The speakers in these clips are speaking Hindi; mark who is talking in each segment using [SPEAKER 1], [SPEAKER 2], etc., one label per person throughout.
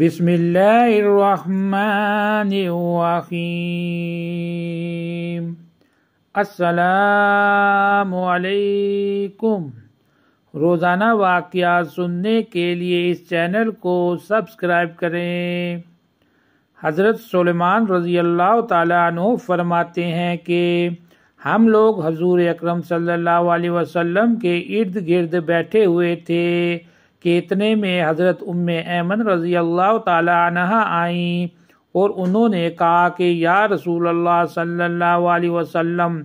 [SPEAKER 1] बिस्मिल्लाहिर्रहमानिर्रहीम अस्सलामुअलैकुम रोज़ाना वाक़ सुनने के लिए इस चैनल को सब्सक्राइब करें हज़रत सलेमान रज़ी अल्लाह तु फरमाते हैं कि हम लोग हजूर अकरम सल्लल्लाहु अलैहि वसल्लम के इर्द गिर्द बैठे हुए थे कि इतने में हज़रत उम ऐमन रज़ी अल्लाह तह आईं और उन्होंने कहा कि या रसूल अल्लाह सल्लल्लाहु अलैहि वसल्लम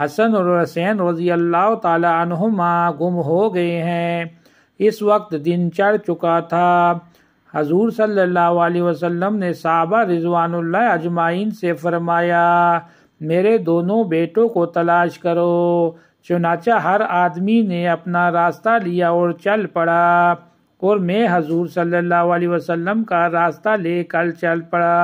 [SPEAKER 1] हसन और हसैन रज़ी अल्लाह तहुमा गुम हो गए हैं इस वक्त दिन चढ़ चुका था हजूर सल्लल्लाहु अलैहि वसल्लम ने साबा रिजवानल अजमाइन से फरमाया मेरे दोनों बेटों को तलाश करो चुनाचा हर आदमी ने अपना रास्ता लिया और चल पड़ा और मैं हजूर सल्लल्लाहु अलैहि वसल्लम का रास्ता ले कर चल पड़ा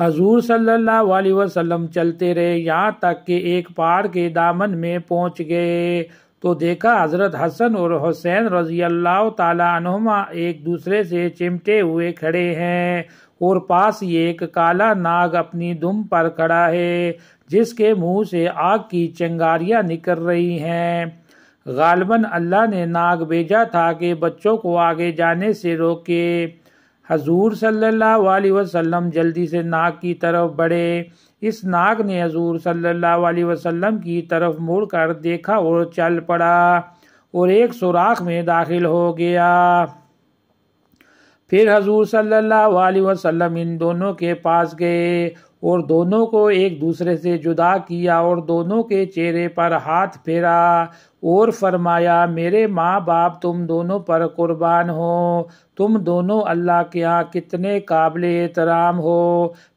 [SPEAKER 1] हजूर सल्लल्लाहु अलैहि वसल्लम चलते रहे यहाँ तक कि एक पहाड़ के दामन में पहुँच गए तो देखा हजरत हसन और हुसैन रजी अल्लाह तुमा एक दूसरे से चिमटे हुए खड़े हैं और पास ही एक काला नाग अपनी दुम पर खड़ा है जिसके मुंह से आग की चंगारियां निकल रही हैं गालबन अल्लाह ने नाग भेजा था कि बच्चों को आगे जाने से रोके हजूर सल्लल्लाहु अलैहि वसल्लम जल्दी से नाक की तरफ बढ़े इस नाक ने हजूर सल्लल्लाहु अलैहि वसल्लम की तरफ मुड़कर देखा और चल पड़ा और एक सुराख में दाखिल हो गया फिर हजूर सल्लल्लाहु अलैहि वसल्लम इन दोनों के पास गए और दोनों को एक दूसरे से जुदा किया और दोनों के चेहरे पर हाथ फेरा और फरमाया मेरे माँ बाप तुम दोनों पर कुर्बान हो तुम दोनों अल्लाह के यहाँ कितने काबिल एहतराम हो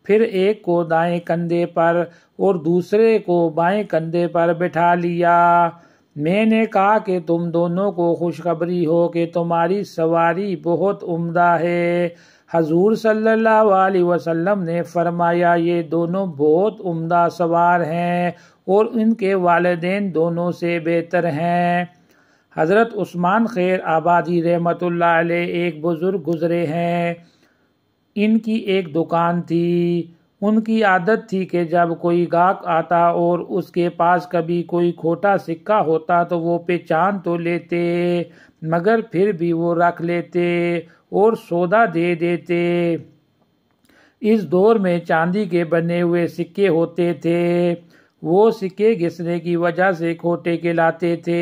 [SPEAKER 1] फिर एक को दाएं कंधे पर और दूसरे को बाएं कंधे पर बैठा लिया मैंने कहा कि तुम दोनों को खुशखबरी हो कि तुम्हारी सवारी बहुत उम्दा है हजूर सल्लल्लाहु अलैहि वसल्लम ने फरमाया ये दोनों बहुत उम्दा सवार हैं और इनके वालदेन दोनों से बेहतर हैं हज़रत उस्मान खैर आबादी रहमत एक बुज़ुर्ग गुज़रे हैं इनकी एक दुकान थी उनकी आदत थी कि जब कोई गाहक आता और उसके पास कभी कोई खोटा सिक्का होता तो वो पहचान तो लेते मगर फिर भी वो रख लेते और सौदा दे देते इस दौर में चांदी के बने हुए सिक्के होते थे वो सिक्के घिसने की वजह से खोटे लाते थे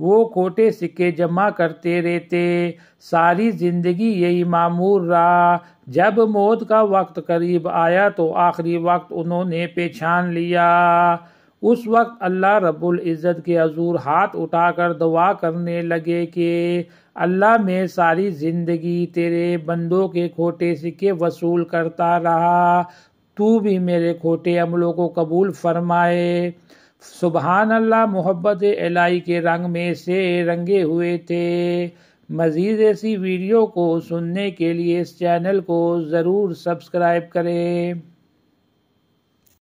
[SPEAKER 1] वो खोटे सिक्के जमा करते रहते सारी जिंदगी यही मामूर रहा जब मौत का वक्त करीब आया तो आखिरी वक्त उन्होंने पहचान लिया उस वक्त अल्लाह रब्बुल इज़्ज़त के हजूर हाथ उठाकर दुआ करने लगे कि अल्लाह में सारी ज़िंदगी तेरे बंदों के खोटे सिक्के वसूल करता रहा तू भी मेरे खोटे अमलों को कबूल फरमाए सुबहान अल्लाह मोहब्बत एलाई के रंग में से रंगे हुए थे मज़ीद ऐसी वीडियो को सुनने के लिए इस चैनल को ज़रूर सब्सक्राइब करें